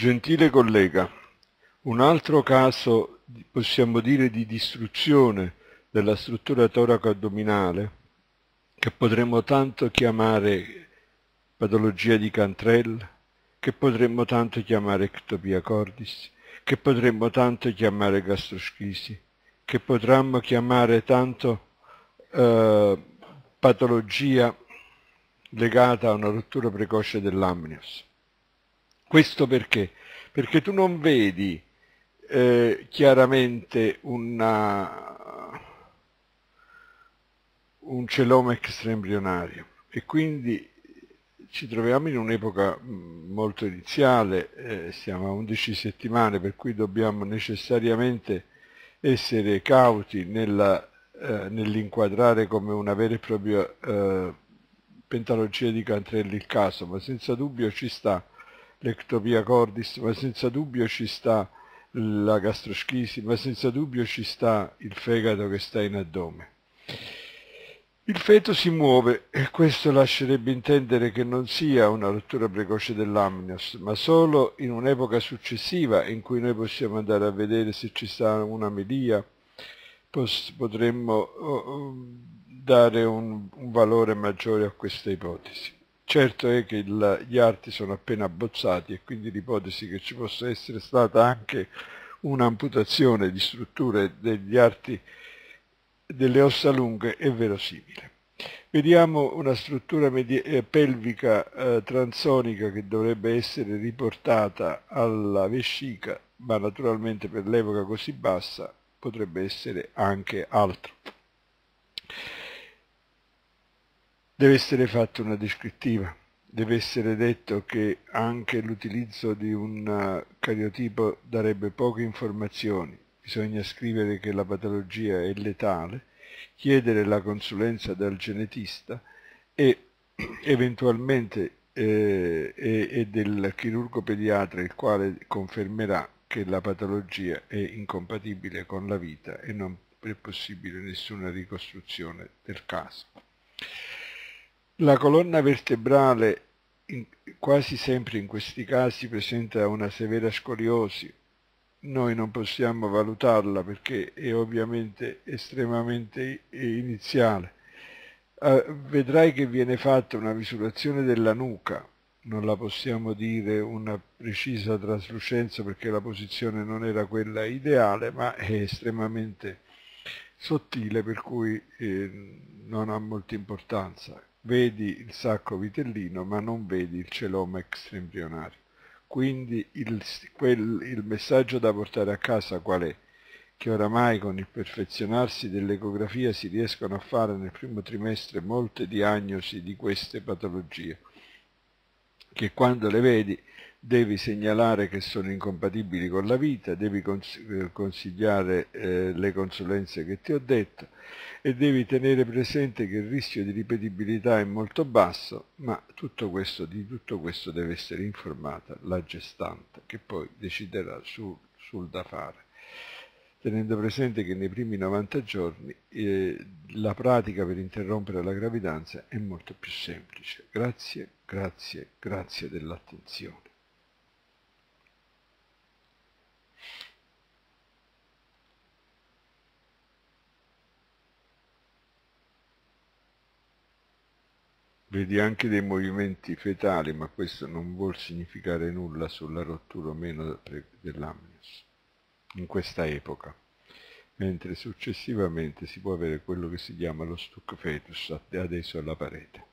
Gentile collega, un altro caso possiamo dire di distruzione della struttura toraco-addominale che potremmo tanto chiamare patologia di Cantrell, che potremmo tanto chiamare ectopia cordis, che potremmo tanto chiamare gastroschisi, che potremmo chiamare tanto eh, patologia legata a una rottura precoce dell'amnios. Questo perché? Perché tu non vedi eh, chiaramente una, un celoma extraembrionario e quindi ci troviamo in un'epoca molto iniziale, eh, siamo a 11 settimane per cui dobbiamo necessariamente essere cauti nella, eh, nell'inquadrare come una vera e propria eh, pentalogia di Cantrelli il caso, ma senza dubbio ci sta l'ectopia cordis, ma senza dubbio ci sta la gastroschisi, ma senza dubbio ci sta il fegato che sta in addome. Il feto si muove e questo lascerebbe intendere che non sia una rottura precoce dell'amnios, ma solo in un'epoca successiva in cui noi possiamo andare a vedere se ci sta una melia, potremmo oh, oh, dare un, un valore maggiore a questa ipotesi. Certo è che il, gli arti sono appena abbozzati e quindi l'ipotesi che ci possa essere stata anche un'amputazione di strutture degli arti delle ossa lunghe è verosimile. Vediamo una struttura eh, pelvica eh, transonica che dovrebbe essere riportata alla vescica, ma naturalmente per l'epoca così bassa potrebbe essere anche altro deve essere fatta una descrittiva, deve essere detto che anche l'utilizzo di un eh, cariotipo darebbe poche informazioni, bisogna scrivere che la patologia è letale, chiedere la consulenza dal genetista e eventualmente eh, e, e del chirurgo pediatra il quale confermerà che la patologia è incompatibile con la vita e non è possibile nessuna ricostruzione del caso. La colonna vertebrale in, quasi sempre in questi casi presenta una severa scoliosi. Noi non possiamo valutarla perché è ovviamente estremamente iniziale. Uh, vedrai che viene fatta una misurazione della nuca, non la possiamo dire una precisa traslucenza perché la posizione non era quella ideale, ma è estremamente sottile per cui eh, non ha molta importanza. Vedi il sacco vitellino ma non vedi il celoma extraembrionario. Quindi il, quel, il messaggio da portare a casa qual è? Che oramai con il perfezionarsi dell'ecografia si riescono a fare nel primo trimestre molte diagnosi di queste patologie, che quando le vedi devi segnalare che sono incompatibili con la vita, devi eh, consigliare eh, le consulenze che ti ho detto e devi tenere presente che il rischio di ripetibilità è molto basso, ma tutto questo, di tutto questo deve essere informata la gestante che poi deciderà sul, sul da fare tenendo presente che nei primi 90 giorni eh, la pratica per interrompere la gravidanza è molto più semplice. Grazie, grazie, grazie dell'attenzione. Vedi anche dei movimenti fetali, ma questo non vuol significare nulla sulla rottura o meno dell'amnios in questa epoca, mentre successivamente si può avere quello che si chiama lo stuc fetus, adesso alla parete.